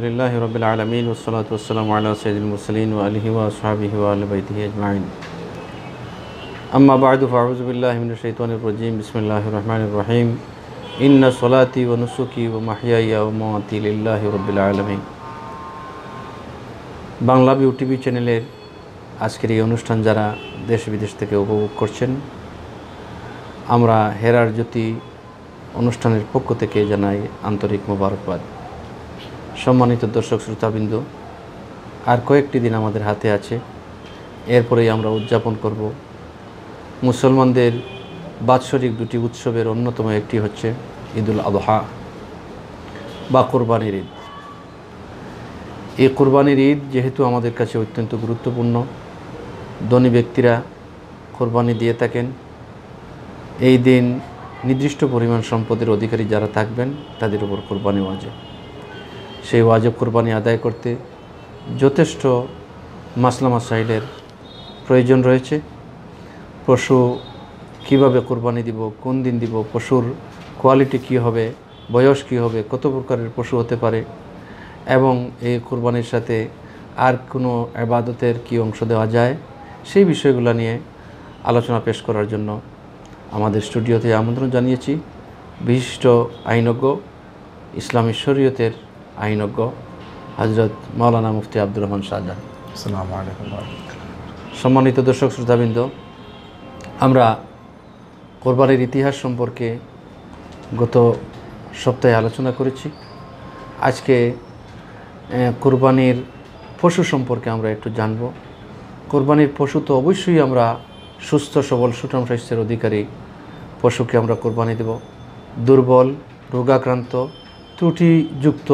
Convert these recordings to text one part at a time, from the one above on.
আলহামদুলিল্লাহ রবিল আলমিন ওসলাত ওসালাম আল্লাহ সঈদুল মুসলিন আলহি ওসাহাবিহি আলবাইতি আজমাইন আম্মা বাদু ফারুজবিল্লাহমিন শৈতানুর রজিম বিসমিল্লাহ রহমান রহিম ইন্না সোলাতি ও নুসুকি ও মাহিয়া ও মতিল্লাহ রবিল আলমিন বাংলা বিউ টিভি চ্যানেলের আজকের এই অনুষ্ঠান যারা দেশ বিদেশ থেকে উপভোগ করছেন আমরা হেরার জ্যোতি অনুষ্ঠানের পক্ষ থেকে জানাই আন্তরিক মোবারকবাদ সম্মানিত দর্শক শ্রোতাবৃন্দ আর কয়েকটি দিন আমাদের হাতে আছে এরপরেই আমরা উদযাপন করব মুসলমানদের বাৎসরিক দুটি উৎসবের অন্যতম একটি হচ্ছে ঈদুল আবহা বা কোরবানির ঈদ এই কোরবানির ঈদ যেহেতু আমাদের কাছে অত্যন্ত গুরুত্বপূর্ণ ধনী ব্যক্তিরা কোরবানি দিয়ে থাকেন এই দিন নির্দিষ্ট পরিমাণ সম্পদের অধিকারী যারা থাকবেন তাদের উপর কোরবানি ওয়াজে সেই ওয়াজব কোরবানি আদায় করতে যথেষ্ট মাসলামা মাসাইলের প্রয়োজন রয়েছে পশু কিভাবে কোরবানি দিব কোন দিন দিব পশুর কোয়ালিটি কি হবে বয়স কি হবে কত প্রকারের পশু হতে পারে এবং এই কোরবানির সাথে আর কোনো আবাদতের কি অংশ দেওয়া যায় সেই বিষয়গুলো নিয়ে আলোচনা পেশ করার জন্য আমাদের স্টুডিওতে আমন্ত্রণ জানিয়েছি বিশিষ্ট আইনজ্ঞ ইসলামী শরীয়তের আইনজ্ঞ হজরত মৌলানা মুফতি আব্দুর রহমান শাহজাহান সম্মানিত দর্শক শ্রোতাবৃন্দ আমরা কোরবানির ইতিহাস সম্পর্কে গত সপ্তাহে আলোচনা করেছি আজকে কোরবানির পশু সম্পর্কে আমরা একটু জানব কোরবানির পশু তো অবশ্যই আমরা সুস্থ সবল সুঠাম স্বাস্থ্যের অধিকারী পশুকে আমরা কোরবানি দেব দুর্বল রোগাক্রান্ত ত্রুটিযুক্ত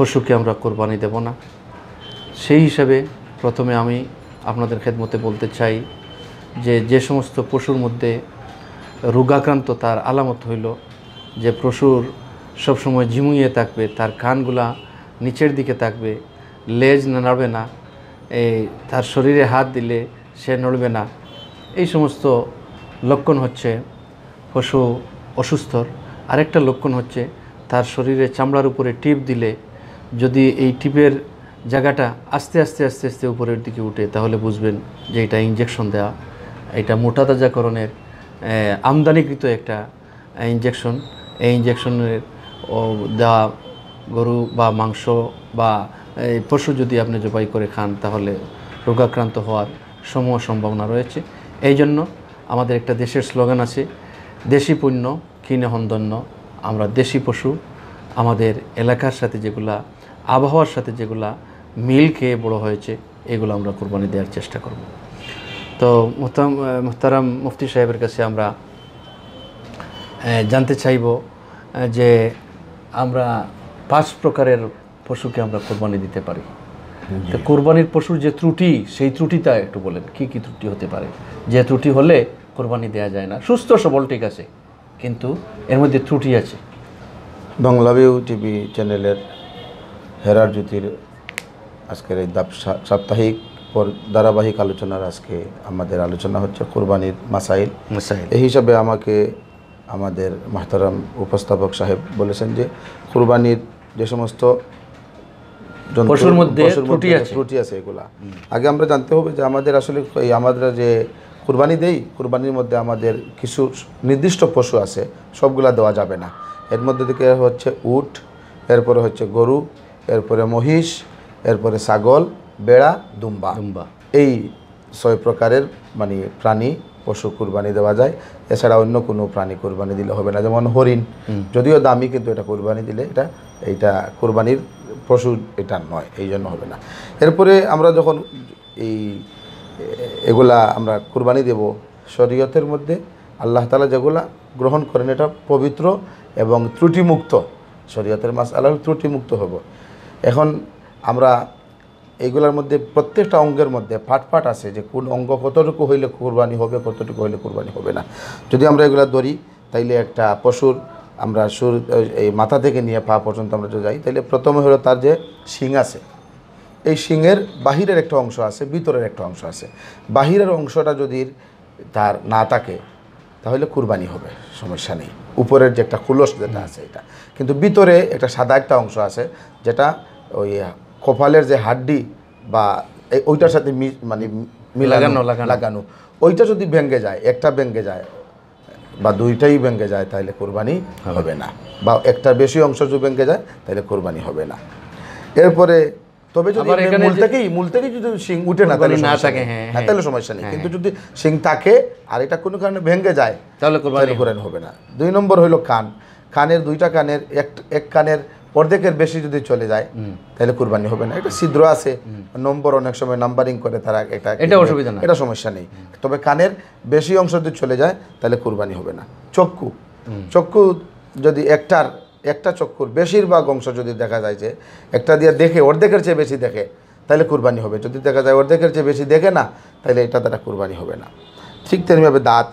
পশুকে আমরা কোরবানি দেব না সেই হিসাবে প্রথমে আমি আপনাদের খেদমতে বলতে চাই যে যে সমস্ত পশুর মধ্যে রোগাক্রান্ত তার আলামত হইল যে পশুর সবসময় ঝিমুইয়ে থাকবে তার কানগুলা নিচের দিকে থাকবে লেজ নাড়বে না এই তার শরীরে হাত দিলে সে নড়বে না এই সমস্ত লক্ষণ হচ্ছে পশু অসুস্থর আরেকটা লক্ষণ হচ্ছে তার শরীরে চামড়ার উপরে টিপ দিলে যদি এই টিপের জায়গাটা আস্তে আস্তে আস্তে আস্তে উপরের দিকে উঠে তাহলে বুঝবেন যে এটা ইঞ্জেকশন দেওয়া এটা মোটা তাজাকরণের আমদানিকৃত একটা ইঞ্জেকশন এই ইঞ্জেকশনের দেওয়া গরু বা মাংস বা পশু যদি আপনি জবাই করে খান তাহলে রোগাক্রান্ত হওয়ার সমূহ সম্ভাবনা রয়েছে এই জন্য আমাদের একটা দেশের স্লোগান আছে দেশি পণ্য কিনে হন্দন্য আমরা দেশি পশু আমাদের এলাকার সাথে যেগুলা আবহাওয়ার সাথে যেগুলা মিল খেয়ে বড় হয়েছে এগুলো আমরা কোরবানি দেওয়ার চেষ্টা করব তো মুহতাম মুহতারাম মুফতি সাহেবের কাছে আমরা জানতে চাইব যে আমরা পাঁচ প্রকারের পশুকে আমরা কোরবানি দিতে পারি তো কোরবানির পশুর যে ত্রুটি সেই ত্রুটিটা একটু বলেন কি কি ত্রুটি হতে পারে যে ত্রুটি হলে কোরবানি দেওয়া যায় না সুস্থ সবল ঠিক আছে কিন্তু এর মধ্যে ত্রুটি আছে বিউ টিভি চ্যানেলের হেরার জ্যোতির আজকের এই সাপ্তাহিক পর ধারাবাহিক আলোচনার আজকে আমাদের আলোচনা হচ্ছে কোরবানির মাসাইল মাসাইল এই হিসাবে আমাকে আমাদের মাহতারাম উপস্থাপক সাহেব বলেছেন যে কোরবানির যে সমস্ত পশুর মধ্যে ত্রুটি আছে এগুলা আগে আমরা জানতে হবে যে আমাদের আসলে আমাদের যে কুরবানি দেই কোরবানির মধ্যে আমাদের কিছু নির্দিষ্ট পশু আছে সবগুলা দেওয়া যাবে না এর মধ্যে থেকে হচ্ছে উট এরপরে হচ্ছে গরু এরপরে মহিষ এরপরে ছাগল বেড়া দুম্বা দুম্বা এই ছয় প্রকারের মানে প্রাণী পশু কুরবানি দেওয়া যায় এছাড়া অন্য কোনো প্রাণী কুরবানি দিলে হবে না যেমন হরিণ যদিও দামি কিন্তু এটা কুরবানি দিলে এটা এইটা কুরবানির পশু এটা নয় এই জন্য হবে না এরপরে আমরা যখন এই এগুলা আমরা কুরবানি দেব শরীয়তের মধ্যে আল্লাহ তালা যেগুলা গ্রহণ করেন এটা পবিত্র এবং ত্রুটিমুক্ত শরীয়তের মাস আল্লাহ ত্রুটিমুক্ত হবো এখন আমরা এগুলোর মধ্যে প্রত্যেকটা অঙ্গের মধ্যে ফাট ফাট আছে যে কোন অঙ্গ কতটুকু হইলে কোরবানি হবে কতটুকু হইলে কোরবানি হবে না যদি আমরা এগুলো ধরি তাইলে একটা পশুর আমরা সুর এই মাথা থেকে নিয়ে পা পর্যন্ত আমরা যদি যাই তাহলে প্রথমে হলো তার যে শিং আছে এই শিংয়ের বাহিরের একটা অংশ আছে ভিতরের একটা অংশ আছে বাহিরের অংশটা যদি তার না থাকে তাহলে কুরবানি হবে সমস্যা নেই উপরের যে একটা খুলস যেটা আছে এটা কিন্তু ভিতরে একটা সাদা একটা অংশ আছে যেটা ওই কপালের যে হাড্ডি বা ওইটার সাথে মানে লাগানো লাগানো ওইটা যদি ভেঙ্গে যায় একটা ভেঙে যায় বা দুইটাই ভেঙ্গে যায় তাহলে কোরবানি হ্যাঁ। হবে না বা একটা বেশি অংশ যদি ভেঙ্গে যায় তাহলে কোরবানি হবে না এরপরে তবে যদি মূল থেকেই মূল থেকেই যদি শিং উঠে না তাহলে না থাকে হ্যাঁ, হ্যাঁ, হ্যাঁ। তাহলে সমস্যা নেই কিন্তু যদি শিং থাকে আর এটা কোনো কারণে ভেঙে যায় তাহলে কোরবানি হবে না দুই নম্বর হলো কান কানের দুইটা কানের এক এক কানের অর্ধেকের বেশি যদি চলে যায় তাহলে কুরবানি হবে না এটা ছিদ্র আছে নম্বর অনেক সময় নাম্বারিং করে তারা এটা এটা অসুবিধা না এটা সমস্যা নেই তবে কানের বেশি অংশ যদি চলে যায় তাহলে কুরবানি হবে না চক্ষু চক্ষু যদি একটার একটা চক্ষুর বেশিরভাগ অংশ যদি দেখা যায় যে একটা দিয়ে দেখে অর্ধেকের চেয়ে বেশি দেখে তাহলে কুরবানি হবে যদি দেখা যায় অর্ধেকের চেয়ে বেশি দেখে না তাহলে এটা তারা কুরবানি হবে না ঠিক তেমনিভাবে দাঁত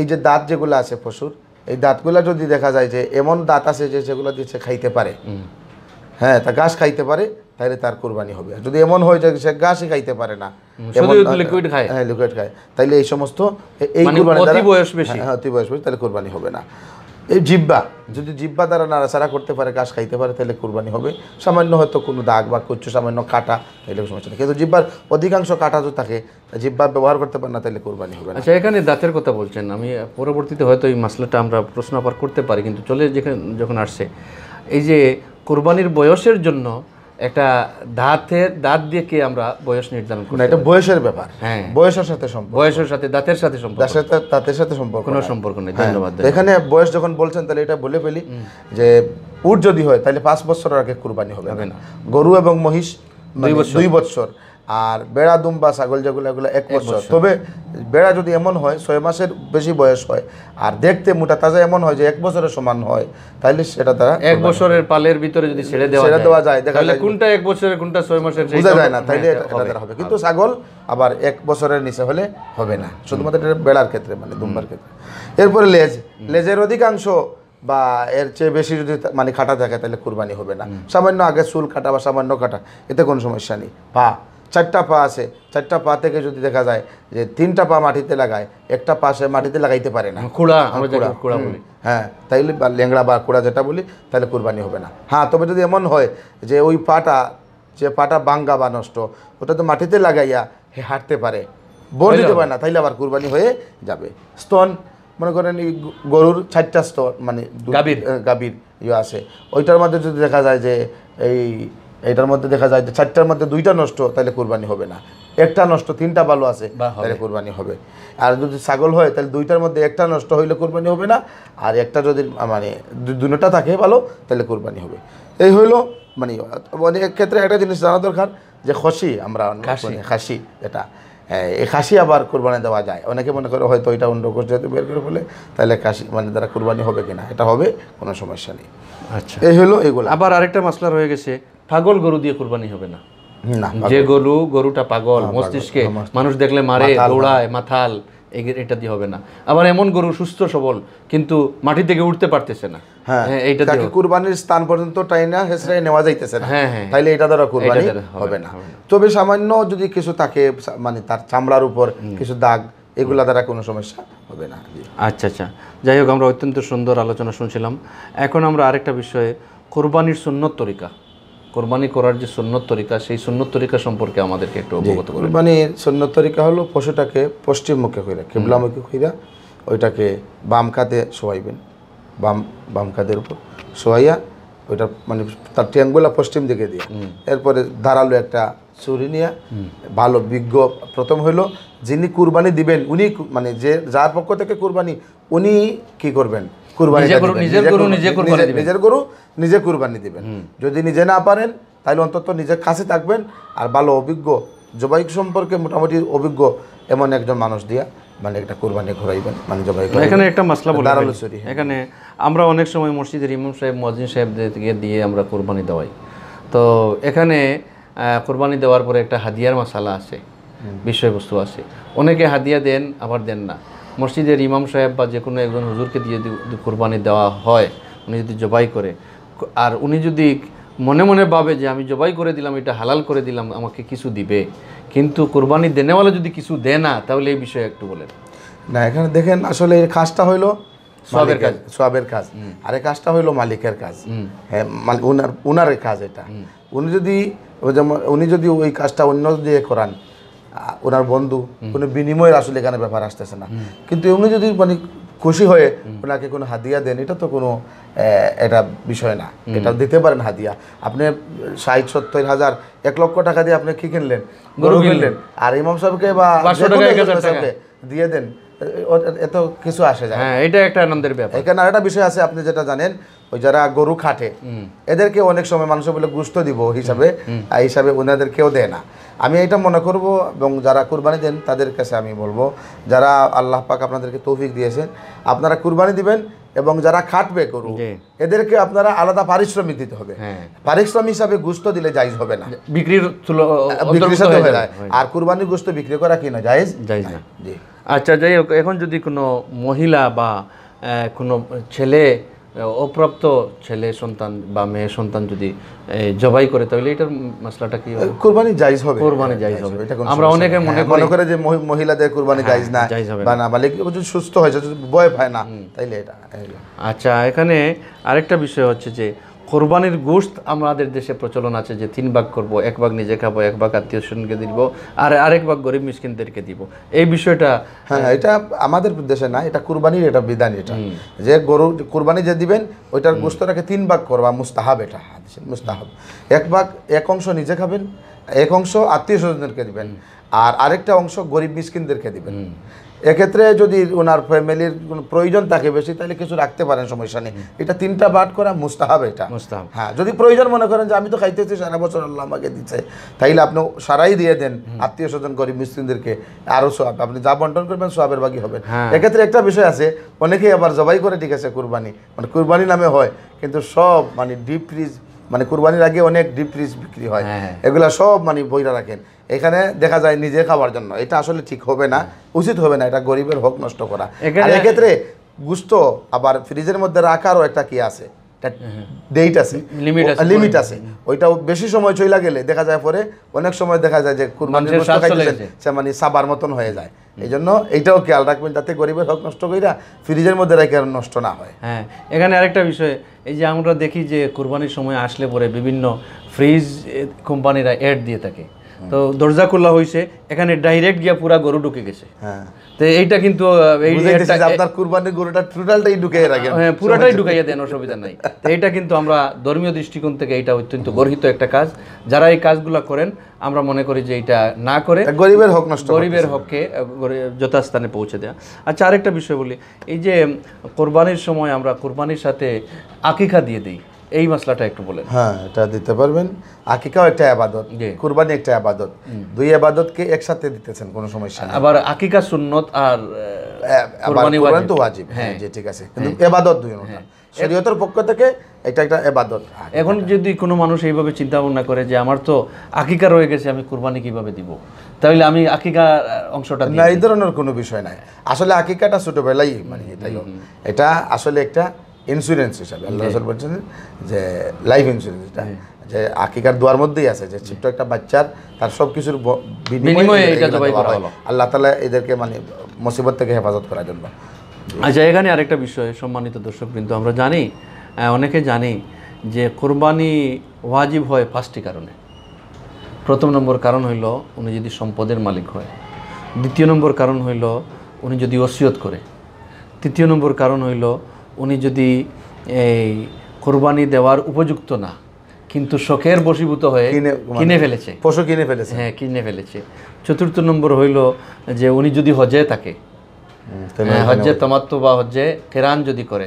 এই যে দাঁত যেগুলো আছে পশুর এই দাঁতগুলা যদি দেখা যায় যে এমন দাঁত আছে যে সেগুলো দিয়ে খাইতে পারে হ্যাঁ তা গাছ খাইতে পারে তাহলে তার কোরবানি হবে যদি এমন হয় যে সে গাছই খাইতে পারে না লিকুইড খায় হ্যাঁ লিকুইড খায় তাহলে এই সমস্ত এই মানে কোরবানি বয়স বেশি হ্যাঁ, হ্যাঁ অতি বয়স বেশি তাহলে কোরবানি হবে না এই জিব্বা যদি জিব্বা দ্বারা নাড়াচাড়া করতে পারে গাছ খাইতে পারে তাহলে কুরবানি হবে সামান্য হয়তো কোনো দাগ বা কিছু সামান্য কাটা তাহলে সমস্যা নেই কিন্তু জিব্বার অধিকাংশ কাটা তো থাকে জিব্বা ব্যবহার করতে পারে না তাহলে কুরবানি হবে আচ্ছা এখানে দাঁতের কথা বলছেন আমি পরবর্তীতে হয়তো এই মাসলাটা আমরা প্রশ্ন আবার করতে পারি কিন্তু চলে যেখানে যখন আসছে এই যে কোরবানির বয়সের জন্য একটা দাঁতের দাঁত দিয়ে কি আমরা বয়স নির্ধারণ করি এটা বয়সের ব্যাপার হ্যাঁ। বয়সের সাথে সম্পর্ক বয়সের সাথে দাঁতের সাথে সম্পর্ক দাঁতের সাথে দাঁতের সাথে সম্পর্ক কোনো হ্যাঁ। সম্পর্ক নেই হ্যাঁ। ধন্যবাদ এখানে বয়স যখন বলছেন তাহলে এটা বলে ফেলি যে উট যদি হয় তাহলে পাঁচ বছর আগে কুরবানি হবে না গরু এবং মহিষ দুই মানে বছর আর বেড়া দুম্বা ছাগল যেগুলো এগুলো এক বছর তবে বেড়া যদি এমন হয় ছয় মাসের বেশি বয়স হয় আর দেখতে মোটা তাজা এমন হয় যে এক বছরের সমান হয় তাহলে সেটা তারা এক বছরের পালের ভিতরে যদি ছেড়ে দেওয়া ছেড়ে দেওয়া যায় দেখা যায় কোনটা এক বছরের কোনটা ছয় মাসের বোঝা যায় না তাহলে হ্যাঁ, এটা তারা হবে কিন্তু ছাগল আবার এক বছরের নিচে হলে হবে না শুধুমাত্র এটা বেড়ার ক্ষেত্রে মানে দুম্বার ক্ষেত্রে এরপরে লেজ লেজের অধিকাংশ বা এর চেয়ে বেশি যদি মানে কাটা থাকে তাহলে কুরবানি হবে না সামান্য আগে চুল কাটা বা সামান্য কাটা এতে কোনো সমস্যা নেই পা চারটা পা আছে চারটা পা থেকে যদি দেখা যায় যে তিনটা পা মাটিতে লাগায় একটা পা সে মাটিতে লাগাইতে পারে না হ্যাঁ, হ্যাঁ, কুড়া কুড়া বলি হ্যাঁ তাইলে বা ল্যাংড়া বা কুড়া যেটা বলি তাহলে কুরবানি হবে না হ্যাঁ তবে যদি এমন হয় যে ওই পাটা যে পাটা বাঙ্গা বা নষ্ট ওটা তো মাটিতে লাগাইয়া হে হাঁটতে পারে বর দিতে পারে না তাইলে আবার কুরবানি হয়ে যাবে স্তন মনে করেন এই গরুর চারটা স্তর মানে গাভীর হ্যাঁ, গাভীর ইয়ে আছে ওইটার মধ্যে যদি দেখা যায় যে এই এটার মধ্যে দেখা যায় যে চারটার মধ্যে দুইটা নষ্ট তাহলে কোরবানি হবে না একটা নষ্ট তিনটা ভালো আছে তাহলে কোরবানি হবে আর যদি ছাগল হয় তাহলে দুইটার মধ্যে একটা নষ্ট হইলে কোরবানি হবে না আর একটা যদি মানে দুটা থাকে ভালো তাহলে কোরবানি হবে এই হইলো মানে অনেক মানে, ক্ষেত্রে একটা জিনিস জানা দরকার যে খসি আমরা খাসি এটা এই খাসি আবার কোরবানি দেওয়া যায় অনেকে মনে করে হয়তো এটা অন্য যেহেতু বের করে ফেলে তাহলে খাসি মানে তারা কোরবানি হবে কিনা এটা হবে কোনো সমস্যা নেই আচ্ছা এই হলো এগুলো আবার আরেকটা মশলা রয়ে গেছে পাগল গরু দিয়ে কোরবানি হবে না যে গরু গরুটা পাগল মস্তিষ্কে মানুষ দেখলে মারে দৌড়ায় মাথাল এটা দিয়ে হবে না আবার এমন গরু সুস্থ সবল কিন্তু মাটি থেকে উঠতে পারতেছে না হ্যাঁ, হ্যাঁ, হ্যাঁ, এটা হবে না তবে সামান্য যদি কিছু তাকে মানে তার চামড়ার উপর কিছু দাগ এগুলা দ্বারা কোনো সমস্যা হবে না আচ্ছা আচ্ছা যাই হোক আমরা অত্যন্ত সুন্দর আলোচনা শুনছিলাম এখন আমরা আরেকটা বিষয়ে কোরবানির সুন্নত তরিকা কোরবানি করার যে সুন্নত তরিকা সেই সুন্নত তরিকা সম্পর্কে আমাদেরকে একটু অবগত করুন মানে সুন্নত তরিকা হলো পশুটাকে পশ্চিমমুখী কইরা কেবলামুখী খুঁড়া ওইটাকে বাম খাতে শোয়াইবেন বাম বাম খাতের উপর শোয়াইয়া ওইটা মানে তার ট্যাঙ্গুলা পশ্চিম দিকে দিয়ে এরপরে ধারালো একটা ছুরি নিয়ে ভালো বিজ্ঞ প্রথম হইলো যিনি কুরবানি দিবেন উনি মানে যে যার পক্ষ থেকে কুরবানি উনি কি করবেন নিজের গরু নিজে কুরবানি দিবেন যদি নিজে না পারেন তাহলে অন্তত কাছে থাকবেন আর ভালো অভিজ্ঞ জবাই সম্পর্কে মোটামুটি অভিজ্ঞ এমন একজন মানুষ দিয়া মানে একটা কোরবানি ঘুরাইবেন মানে জবাই এখানে একটা মশলা এখানে আমরা অনেক সময় মসজিদের ইমাম সাহেব মজিন সাহেবকে দিয়ে আমরা কোরবানি দেওয়াই তো এখানে কোরবানি দেওয়ার পরে একটা হাদিয়ার মশালা আছে বিষয়বস্তু আছে অনেকে হাদিয়া দেন আবার দেন না মসজিদের ইমাম সাহেব বা যে কোনো একজন হুজুরকে দিয়ে কোরবানি দেওয়া হয় উনি যদি জবাই করে আর উনি যদি মনে মনে ভাবে যে আমি জবাই করে দিলাম এটা হালাল করে দিলাম আমাকে কিছু দিবে কিন্তু কোরবানি দেনেওয়ালা যদি কিছু দেয় না তাহলে এই বিষয়ে একটু বলেন না এখানে দেখেন আসলে এর কাজটা হইলো সবের কাজ সবের কাজ আর এই কাজটা হইলো মালিকের কাজ হ্যাঁ উনার উনার কাজ এটা উনি যদি যেমন উনি যদি ওই কাজটা অন্য দিয়ে করান ওনার বন্ধু কোনো বিনিময়ের আসলে এখানে ব্যাপার আসতেছে না কিন্তু এমনি যদি মানে খুশি হয়ে ওনাকে কোনো হাদিয়া দেন এটা তো কোনো এটা বিষয় না এটা দিতে পারেন হাদিয়া আপনি ষাট সত্তর হাজার এক লক্ষ টাকা দিয়ে আপনি কি কিনলেন গরু কিনলেন আর ইমাম সাহেবকে বা দিয়ে দেন এত কিছু আসে যায় হ্যাঁ, এটা একটা আনন্দের ব্যাপার এখানে আরেকটা বিষয় আছে আপনি যেটা জানেন ওই যারা গরু খাটে এদেরকে অনেক সময় মানুষ বলে গুস্ত দিব হিসাবে এই হিসাবে ওনাদেরকেও দেয় না আমি এটা মনে করব এবং যারা কুরবানি দেন তাদের কাছে আমি বলবো যারা আল্লাহ পাক আপনাদেরকে তৌফিক দিয়েছেন আপনারা কুরবানি দিবেন এবং যারা খাটবে করুন এদেরকে আপনারা আলাদা পারিশ্রমিক দিতে হবে হ্যাঁ। পারিশ্রমিক হিসাবে গুস্ত দিলে যাইজ হবে না বিক্রির বিক্রির সাথে হবে না আর কুরবানির গুস্ত বিক্রি করা কি না জায়জ জায়জ না আচ্ছা যাই হোক এখন যদি কোনো মহিলা বা কোনো ছেলে অপ্রাপ্ত ছেলে সন্তান বা মেয়ে সন্তান যদি জবাই করে তাহলে এটার মশলাটা কি হবে কুরবানি জায়েজ হবে কুরবানি হ্যাঁ, জায়েজ হবে এটা আমরা অনেকে মনে হ্যাঁ, করি মনে করে যে মহিলাদের কুরবানি হ্যাঁ, জায়েজ না বা না বালিক যদি সুস্থ হয় যদি ভয় পায় না তাইলে এটা আচ্ছা এখানে আরেকটা বিষয় হচ্ছে যে কোরবানির গোস্ত আমাদের দেশে প্রচলন আছে যে তিন ভাগ করব এক ভাগ নিজে খাবো এক ভাগ আত্মীয় স্বজনকে দিব আর আরেক ভাগ গরিব মিসকিনদেরকে দিব এই বিষয়টা হ্যাঁ, হ্যাঁ এটা আমাদের দেশে না এটা কুরবানির এটা বিধান এটা যে গরু কুরবানি যে দিবেন ওইটার গোস্তটাকে তিন ভাগ করবা মুস্তাহাব এটা মুস্তাহাব এক ভাগ এক অংশ নিজে খাবেন এক অংশ আত্মীয় স্বজনদেরকে দিবেন আর আরেকটা অংশ গরিব মিসকিনদেরকে দিবেন এক্ষেত্রে যদি ওনার ফ্যামিলির কোনো প্রয়োজন থাকে বেশি তাহলে কিছু রাখতে পারেন সমস্যা নেই এটা তিনটা বাট করা মুস্তাহাব এটা মুস্তাহাব হ্যাঁ যদি প্রয়োজন মনে করেন যে আমি তো খাইতেছি সারা বছর আল্লাহ আমাকে দিচ্ছে তাইলে আপনি সারাই দিয়ে দেন আত্মীয় স্বজন করি মিস্ত্রিদেরকে আরও সোয়াব আপনি যা বন্টন করবেন সোয়াবের বাকি হবেন হ্যাঁ। এক্ষেত্রে একটা বিষয় আছে অনেকেই আবার জবাই করে ঠিক আছে কুরবানি মানে কুরবানি নামে হয় কিন্তু সব মানে ডিপ ফ্রিজ মানে কুরবানির আগে অনেক ডিপ ফ্রিজ বিক্রি হয় হ্যাঁ, হ্যাঁ। এগুলা সব মানে বইরা রাখেন এখানে দেখা যায় নিজে খাওয়ার জন্য এটা আসলে ঠিক হবে না উচিত হবে না এটা গরিবের হোক নষ্ট করা এক্ষেত্রে গুস্ত আবার ফ্রিজের মধ্যে রাখারও একটা কি আছে ডেট আছে লিমিট আছে ওইটাও বেশি সময় চইলা গেলে দেখা যায় পরে অনেক সময় দেখা যায় যে কুরবানির গোস্ত খাইতেছেন সে মানে সাবার মতন হয়ে যায় এই জন্য এইটাও খেয়াল রাখবেন যাতে গরিবের হক নষ্ট কইরা ফ্রিজের মধ্যে রেখে নষ্ট না হয় হ্যাঁ এখানে আরেকটা বিষয় এই যে আমরা দেখি যে কুরবানির সময় আসলে পরে বিভিন্ন ফ্রিজ কোম্পানিরা অ্যাড দিয়ে থাকে তো দরজা খোলা হয়েছে এখানে ডাইরেক্ট গিয়া পুরা গরু ঢুকে গেছে হ্যাঁ। তো এইটা কিন্তু হ্যাঁ, পুরাটাই ঢুকাইয়া দেন অসুবিধা নাই এইটা কিন্তু আমরা ধর্মীয় দৃষ্টিকোণ থেকে এটা অত্যন্ত গর্হিত একটা কাজ যারা এই কাজগুলো করেন আমরা মনে করি যে এটা না করে গরিবের হক নষ্ট গরিবের হককে যথাস্থানে পৌঁছে দেওয়া আচ্ছা আরেকটা বিষয় বলি এই যে কোরবানির সময় আমরা কোরবানির সাথে আকিকা দিয়ে দিই এই মশলাটা একটু বলেন হ্যাঁ এটা দিতে পারবেন আকিকাও একটা আবাদত কুরবানি একটা আবাদত দুই আবাদতকে একসাথে দিতেছেন কোনো সমস্যা নেই আবার আকিকা সুন্নত আর কুরবানি ওয়াজিব তো ওয়াজিব হ্যাঁ যে ঠিক আছে কিন্তু আবাদত দুই না শরীয়তের পক্ষ থেকে এটা একটা এবাদত এখন যদি কোনো মানুষ এইভাবে চিন্তা ভাবনা করে যে আমার তো আকিকা রয়ে গেছে আমি কুরবানি কিভাবে দিব তাহলে আমি আকিকা অংশটা না এই ধরনের কোনো বিষয় নাই আসলে আকিকাটা ছোটবেলাই মানে এটা আসলে একটা ইন্স্যুরেন্স হিসাবে আল্লাহ হ্যাঁ। রসুল বলছেন যে লাইফ ইন্স্যুরেন্স হ্যাঁ। যে আকিকার দুয়ার মধ্যেই আছে যে ছোট্ট একটা বাচ্চার তার সব কিছুর আল্লাহ তালা এদেরকে মানে মুসিবত থেকে হেফাজত করার জন্য আচ্ছা এখানে আরেকটা বিষয় সম্মানিত দর্শক কিন্তু আমরা জানি অনেকে জানি যে কোরবানি ওয়াজিব হয় পাঁচটি কারণে প্রথম নম্বর কারণ হইল উনি যদি সম্পদের মালিক হয় দ্বিতীয় নম্বর কারণ হইল উনি যদি অসিয়ত করে তৃতীয় নম্বর কারণ হইল উনি যদি এই কোরবানি দেওয়ার উপযুক্ত না কিন্তু শখের বশীভূত হয়ে মানে কিনে ফেলেছে পশু কিনে ফেলেছে হ্যাঁ কিনে ফেলেছে চতুর্থ নম্বর হইল যে উনি যদি হজে থাকে হ্যাঁ, হজ্জে তমাত্ম বা হজ্জে কেরান যদি করে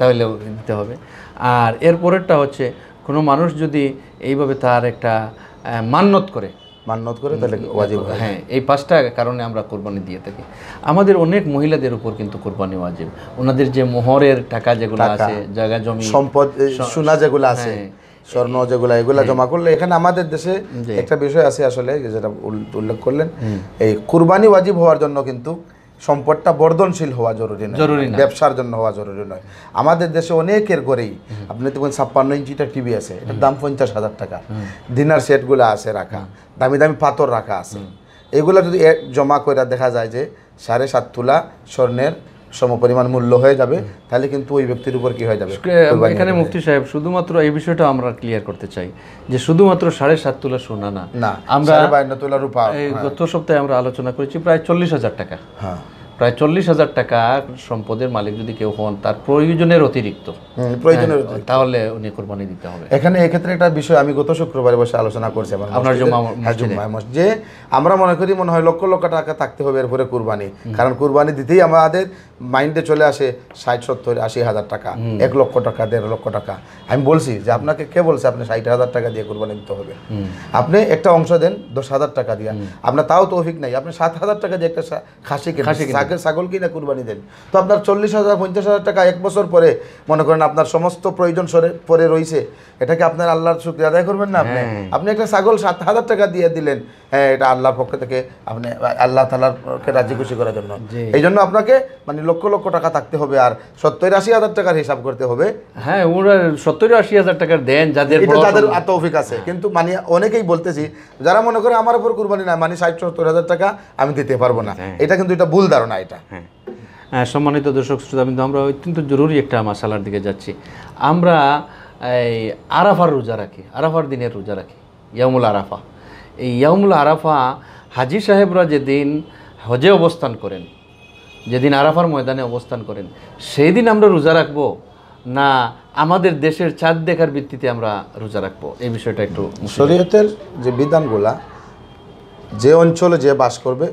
তাহলে দিতে হ্যাঁ, হবে আর এরপরেরটা হচ্ছে কোনো মানুষ যদি এইভাবে তার একটা মান্যত করে মান্নত করে তাহলে ওয়াজিব হ্যাঁ এই পাঁচটা কারণে আমরা কোরবানি দিয়ে থাকি আমাদের অনেক মহিলাদের উপর কিন্তু কোরবানি ওয়াজিব ওনাদের যে মোহরের টাকা যেগুলো আছে জায়গা জমি সম্পদ সোনা যেগুলো হ্যাঁ, আছে স্বর্ণ যেগুলো এগুলা হ্যাঁ। জমা করলে এখানে আমাদের দেশে একটা বিষয় আছে আসলে যেটা উল্লেখ করলেন এই কুরবানি ওয়াজিব হওয়ার জন্য কিন্তু সম্পদটা বর্ধনশীল হওয়া জরুরি নয় জরুরি ব্যবসার জন্য হওয়া জরুরি নয় আমাদের দেশে অনেকের করেই আপনি দেখবেন ছাপ্পান্ন ইঞ্চিটা টিভি আছে এটার দাম পঞ্চাশ হাজার টাকা ডিনার সেটগুলো আছে রাখা দামি দামি পাথর রাখা আছে এগুলো যদি জমা করে দেখা যায় যে সাড়ে সাত তোলা স্বর্ণের সমপরিমাণ মূল্য হয়ে যাবে তাহলে কিন্তু ওই ব্যক্তির উপর কি হয়ে যাবে এখানে মুফতি সাহেব শুধুমাত্র এই বিষয়টা আমরা ক্লিয়ার করতে চাই যে শুধুমাত্র সাড়ে সাত তোলা সোনা না আমরা বায়ান্ন তোলা রূপা হ্যাঁ। গত সপ্তাহে আমরা আলোচনা করেছি প্রায় চল্লিশ হাজার টাকা হ্যাঁ প্রায় চল্লিশ হাজার টাকা সম্পদের মালিক যদি কেউ হন তার প্রয়োজনের অতিরিক্ত প্রয়োজনের হ্যাঁ, তাহলে উনি কোরবানি দিতে হবে এখানে এক্ষেত্রে একটা বিষয় আমি গত শুক্রবার বসে আলোচনা করছি আপনার হ্যাঁ, যে আমরা মনে করি মনে হয় লক্ষ লক্ষ টাকা থাকতে হবে এরপরে কোরবানি কারণ কোরবানি দিতেই আমাদের মাইন্ডে চলে আসে ষাট সত্তর আশি হাজার টাকা এক লক্ষ টাকা দেড় লক্ষ টাকা আমি বলছি যে আপনাকে কে বলছে আপনি ষাট হাজার টাকা দিয়ে কোরবানি দিতে হবে আপনি একটা অংশ দেন দশ হাজার টাকা দিয়ে আপনার তাও তো অভিজ্ঞ নাই আপনি সাত হাজার টাকা দিয়ে একটা খাসি খাসি তাকে ছাগল কিনে কুরবানি দেন তো আপনার চল্লিশ হাজার পঞ্চাশ হাজার টাকা এক বছর পরে মনে করেন আপনার সমস্ত প্রয়োজন সরে পরে রয়েছে এটাকে আপনার আল্লাহর শুক্রিয়া আদায় করবেন না আপনি হ্যাঁ। আপনি একটা ছাগল সাত হাজার টাকা দিয়ে দিলেন হ্যাঁ এটা আল্লাহর পক্ষ থেকে আপনি আল্লাহ তালাকে রাজি খুশি করার জন্য এই জন্য আপনাকে মানে লক্ষ লক্ষ টাকা থাকতে হবে আর সত্তর আশি হাজার টাকার হিসাব করতে হবে হ্যাঁ ওরা সত্তর আশি হাজার টাকার দেন যাদের তাদের তৌফিক আছে কিন্তু মানে অনেকেই বলতেছি যারা মনে করে আমার উপর কুরবানি না মানে ষাট সত্তর হাজার টাকা আমি দিতে পারবো না হ্যাঁ। এটা কিন্তু এটা ভুল ধারণা এটা হ্যাঁ সম্মানিত দর্শক শ্রোতা কিন্তু আমরা অত্যন্ত জরুরি একটা মশালার দিকে যাচ্ছি আমরা এই আরাফার রোজা রাখি আরাফার দিনের রোজা রাখি ইয়ামুল আরাফা এই ইয়ামুল আরাফা হাজি সাহেবরা যেদিন হজে অবস্থান করেন যেদিন আরাফার ময়দানে অবস্থান করেন সেই দিন আমরা রোজা রাখবো না আমাদের দেশের চাঁদ দেখার ভিত্তিতে আমরা রোজা রাখবো এই বিষয়টা একটু শরীয়তের যে বিধানগুলা যে অঞ্চলে যে বাস করবে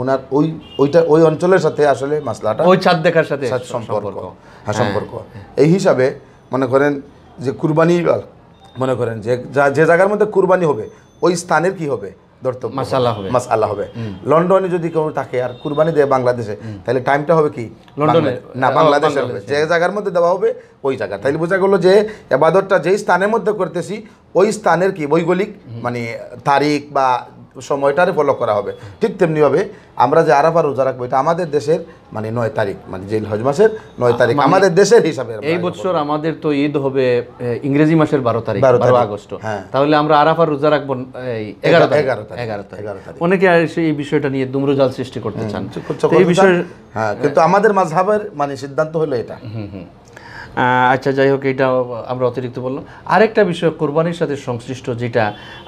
ওনার ওই ওইটা ওই অঞ্চলের সাথে আসলে মাসলাটা ওই ছাদ দেখার সাথে সম্পর্ক হ্যাঁ, হ্যাঁ সম্পর্ক হ্যাঁ, হ্যাঁ। এই হিসাবে মনে করেন যে কুরবানি মনে করেন যে যে জায়গার মধ্যে কুরবানি হবে ওই স্থানের কি হবে ধরতো মাসাল্লাহ হবে মাসাল্লাহ হবে লন্ডনে যদি কেউ থাকে আর কুরবানি দেয় বাংলাদেশে তাহলে টাইমটা হবে কি লন্ডনে না বাংলাদেশে যে জায়গার মধ্যে দেওয়া হবে ওই জায়গা তাহলে বোঝা গেলো যে এবাদতটা যেই স্থানের মধ্যে করতেছি ওই স্থানের কি বৈগলিক মানে তারিখ বা সময়টারে ফলো করা হবে ঠিক তেমনিভাবে আমরা যে আরাফা রোজা রাখবো এটা আমাদের দেশের মানে নয় তারিখ মানে জেল হজ মাসের নয় তারিখ মানে আমাদের দেশের হিসাবে এই বছর আমাদের তো ঈদ হবে ইংরেজি মাসের বারো তারিখ বারো আগস্ট হ্যাঁ। তাহলে আমরা আরাফা রোজা রাখবো এগারো এগারো এগারো তারিখ অনেকে এই বিষয়টা নিয়ে দুমরুজাল সৃষ্টি করতে চান এই বিষয়ে হ্যাঁ কিন্তু আমাদের মাঝহাবের মানে সিদ্ধান্ত হলো এটা হুম হুম আচ্ছা যাই হোক এটা আমরা অতিরিক্ত বললাম আরেকটা বিষয় কোরবানির সাথে সংশ্লিষ্ট যেটা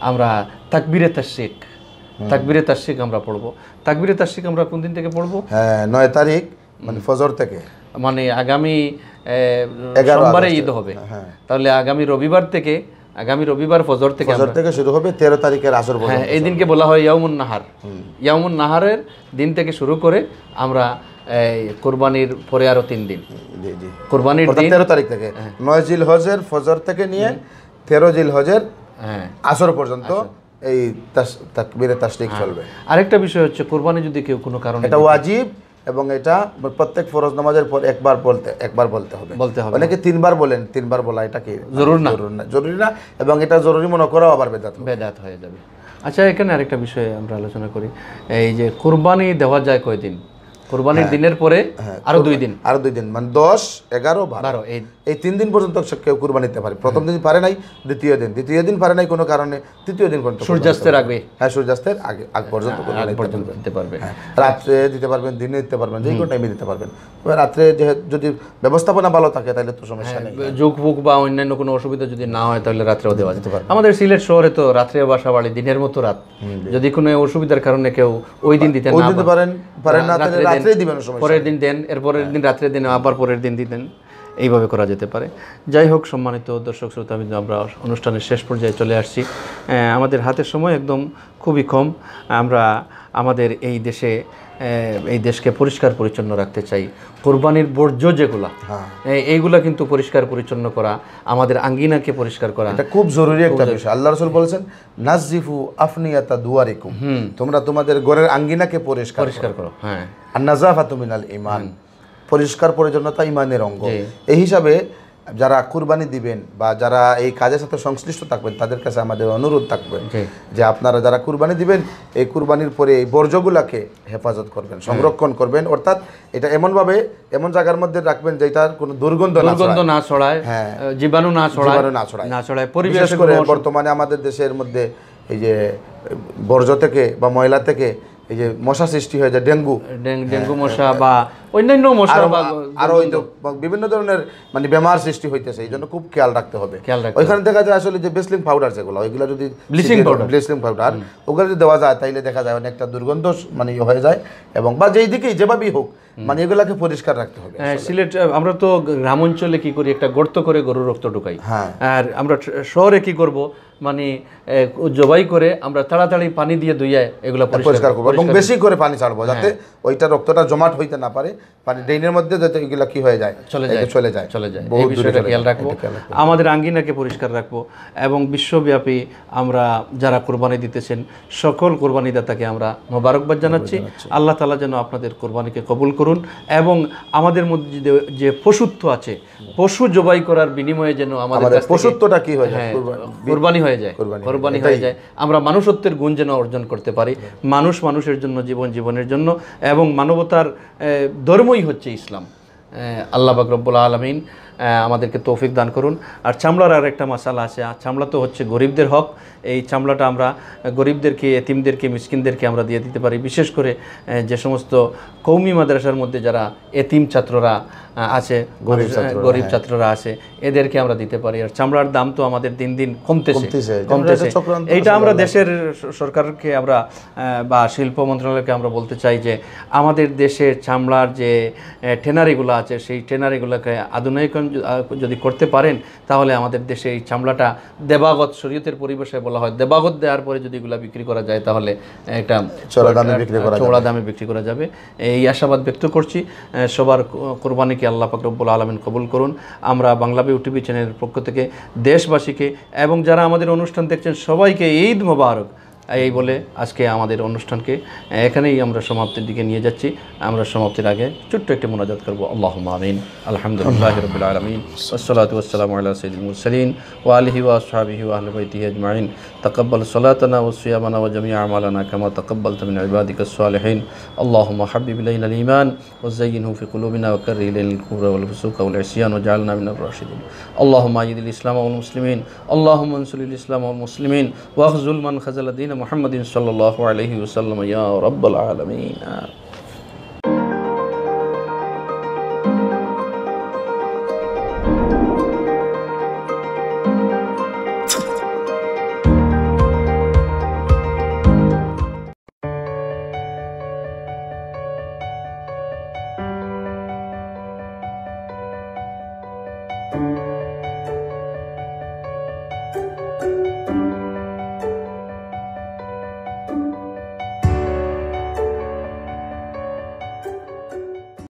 আমরা তাকবিরে তাশেখ তাকবিরে তাসিক আমরা পড়বো তাকবিরে তাসিক আমরা কোন দিন থেকে পড়বো হ্যাঁ নয় তারিখ মানে ফজর থেকে মানে আগামী সোমবারে ঈদ হবে হ্যাঁ। তাহলে আগামী রবিবার থেকে আগামী রবিবার ফজর থেকে ফজর থেকে শুরু হবে তেরো তারিখের আসর হ্যাঁ এই দিনকে বলা হয় ইয়ামুন নাহার ইয়ামুন নাহারের দিন থেকে শুরু করে আমরা কোরবানির পরে আরো তিন দিন কোরবানির দিন তেরো তারিখ থেকে হ্যাঁ। নয় জিল হজের ফজর থেকে নিয়ে তেরো জিল হজের হ্যাঁ। আসর পর্যন্ত এই তাকবীরে তাসলিক হ্যাঁ। চলবে আরেকটা বিষয় হচ্ছে কোরবানি যদি কেউ কোনো কারণে এটা ওয়াজিব এবং এটা প্রত্যেক ফরজ নামাজের পর একবার বলতে একবার বলতে হবে বলতে হবে অনেকে তিনবার বলেন তিনবার বলা এটা কি জরুরি না জরুরি না জরুরি না এবং এটা জরুরি মনে করা আবার বেদাত বেদাত হয়ে যাবে আচ্ছা এখানে আরেকটা বিষয়ে আমরা আলোচনা করি এই যে কোরবানি দেওয়া যায় কয়দিন হ্যাঁ। দিনের পরে হ্যাঁ, আরো দুই দিন আরো দুই দিন মানে দশ এগারো বারো এই তিন দিন পর্যন্ত কেউ দিতে পারে প্রথম দিন পারে নাই দ্বিতীয় দিন দ্বিতীয় দিন পারে নাই কোনো কারণে তৃতীয় দিন পর্যন্ত সূর্যাস্তের আগে হ্যাঁ সূর্যাস্তের আগে আগ হ্যাঁ, পর্যন্ত দিতে পারবে রাত্রে দিতে পারবেন দিনে দিতে পারবেন যে কোনো টাইমে দিতে পারবেন রাত্রে যদি ব্যবস্থাপনা ভালো থাকে তাহলে তো সমস্যা নেই যোগ ফুক বা অন্যান্য কোনো অসুবিধা যদি না হয় তাহলে রাত্রেও দেওয়া যেতে পারে আমাদের সিলেট শহরে তো রাত্রে বাসা বাড়ি দিনের মতো রাত যদি কোনো অসুবিধার কারণে কেউ ওই দিন দিতে না পারেন পারেন না তাহলে পরের দিন দেন এরপরের হ্যাঁ। দিন রাত্রে দিন আবার পরের দিন দিতেন এইভাবে করা যেতে পারে যাই হোক সম্মানিত দর্শক শ্রোতা কিন্তু আমরা অনুষ্ঠানের শেষ পর্যায়ে চলে আসছি আমাদের হাতের সময় একদম খুবই কম আমরা আমাদের এই দেশে এই দেশকে পরিষ্কার পরিচ্ছন্ন রাখতে চাই কোরবানির বর্জ্য যেগুলা হ্যাঁ। এইগুলা কিন্তু পরিষ্কার পরিচ্ছন্ন করা আমাদের আঙ্গিনাকে পরিষ্কার করা এটা খুব জরুরি একটা বিষয় আল্লাহ রসুল বলেছেন নাজিফু আফনিয়াতা দুয়ারিকুম তোমরা তোমাদের গড়ের আঙ্গিনাকে পরিষ্কার পরিষ্কার করো হ্যাঁ আর নাজাফা তুমিনাল ইমান পরিষ্কার পরিচ্ছন্নতা ইমানের অঙ্গ এই হিসাবে যারা কুরবানি দিবেন বা যারা এই কাজের সাথে সংশ্লিষ্ট থাকবেন তাদের কাছে আমাদের অনুরোধ থাকবে যে আপনারা যারা কুরবানি দিবেন এই কুরবানির পরে এই বর্জ্যগুলাকে হেফাজত করবেন সংরক্ষণ করবেন অর্থাৎ এটা এমনভাবে এমন জায়গার মধ্যে রাখবেন যেটার কোনো দুর্গন্ধ দুর্গন্ধ না ছড়ায় হ্যাঁ জীবাণু না ছড়ায় না ছড়ায় না ছড়ায় পরিবেশ করে বর্তমানে আমাদের দেশের মধ্যে এই যে বর্জ্য থেকে বা ময়লা থেকে এই যে মশা সৃষ্টি হয়ে যায় ডেঙ্গু হ্যাঁ, ডেঙ্গু মশা হ্যাঁ, বা অন্যান্য হ্যাঁ। মশা আরো বিভিন্ন ধরনের মানে বেমার সৃষ্টি হইতেছে এই জন্য খুব খেয়াল রাখতে হবে ওইখানে দেখা যায় আসলে যে ব্লিচিং পাউডার যেগুলো ওইগুলো যদি ব্লিচিং পাউডার ব্লিচিং পাউডার ওগুলো যদি দেওয়া যায় তাইলে দেখা যায় অনেকটা দুর্গন্ধ মানে ইয়ে হয়ে যায় এবং বা যেই দিকেই যেভাবেই হোক মানে এগুলাকে পরিষ্কার রাখতে হবে সিলেট আমরা তো গ্রাম অঞ্চলে কি করি একটা গর্ত করে গরুর রক্ত ঢুকাই হ্যাঁ আর আমরা শহরে কি করবো মানে জবাই করে আমরা তাড়াতাড়ি পানি দিয়ে ধুইয়া এগুলো পরিষ্কার করবো এবং বেশি করে পানি ছাড়বো যাতে হ্যাঁ। ওইটা রক্তটা জমাট হইতে না পারে পানি ড্রেনের মধ্যে যাতে এগুলো কি হয়ে যায় চলে যায় চলে যায় চলে যায় এই বিষয়টা খেয়াল রাখবো আমাদের আঙ্গিনাকে পরিষ্কার রাখবো এবং বিশ্বব্যাপী আমরা যারা কোরবানি দিতেছেন সকল কোরবানিদাতাকে আমরা মোবারকবাদ জানাচ্ছি আল্লাহ তালা যেন আপনাদের কোরবানিকে কবুল করুন এবং আমাদের মধ্যে যে পশুত্ব আছে পশু জবাই করার বিনিময়ে যেন আমাদের পশুত্বটা কি হয় হ্যাঁ, কোরবানি হয়ে যায় কোরবানি হয়ে যায় আমরা মানুষত্বের গুণ যেন অর্জন করতে পারি মানুষ মানুষের জন্য জীবন জীবনের জন্য এবং মানবতার ধর্মই হচ্ছে ইসলাম আল্লাহ বাকরবুল্লা আলমিন আমাদেরকে তৌফিক দান করুন আর চামড়ার আর একটা মশালা আছে আর চামড়া তো হচ্ছে গরিবদের হক এই চামড়াটা আমরা গরিবদেরকে এতিমদেরকে মিসকিনদেরকে আমরা দিয়ে দিতে পারি বিশেষ করে যে সমস্ত কৌমি মাদ্রাসার মধ্যে যারা এতিম ছাত্ররা আছে গরিব হ্যাঁ। ছাত্ররা আছে এদেরকে আমরা দিতে পারি আর চামড়ার দাম তো আমাদের দিন দিন কমতেছে কমতেছে এইটা আমরা দেশের সরকারকে আমরা বা শিল্প মন্ত্রণালয়কে আমরা বলতে চাই যে আমাদের দেশের চামড়ার যে ট্রেনারিগুলো আছে সেই ট্রেনারিগুলোকে আধুনিক বাস্তবায়ন যদি করতে পারেন তাহলে আমাদের দেশে এই চামড়াটা দেবাগত শরীয়তের পরিবেশে বলা হয় দেবাগত দেওয়ার পরে যদি এগুলো বিক্রি করা যায় তাহলে একটা চড়া দামে বিক্রি করা যাবে এই আশাবাদ ব্যক্ত করছি সবার কোরবানিকে আল্লাহ রব্বুল আলমিন কবুল করুন আমরা বাংলা বিউ টিভি চ্যানেলের পক্ষ থেকে দেশবাসীকে এবং যারা আমাদের অনুষ্ঠান দেখছেন সবাইকে ঈদ মোবারক এই বলে আজকে আমাদের অনুষ্ঠানকে এখানেই আমরা সমাপ্তির দিকে নিয়ে যাচ্ছি আমরা সমাপ্তির আগে ছোট্ট একটি মোনাজাত করবো আল্লাহ আমিন আলহামদুলিল্লাহ রবিল আলমিন ওসলাত আল্লাহ সঈদুল মুরসলিন ও আলহি ওয়া সাহাবিহি ওয়াহলবৈতি আজমাইন তকব্বল সলাতনা ও সিয়ামানা ও জমি আমালানা কামা তকব্বল তমিন আবাদিক সালহীন আল্লাহ হাবিবিল ইমান ও জয়িন হুফি কুলুবিনা ও করিলকুরফুসুক ও জাহালনা মিন আল্লাহ মাজিদুল ইসলাম মুসলিমিন আল্লাহ মনসুল ইসলাম মুসলিমিন ওয়াকজুল মান খাজাল দিন محمد صلى الله عليه وسلم يا رب العالمين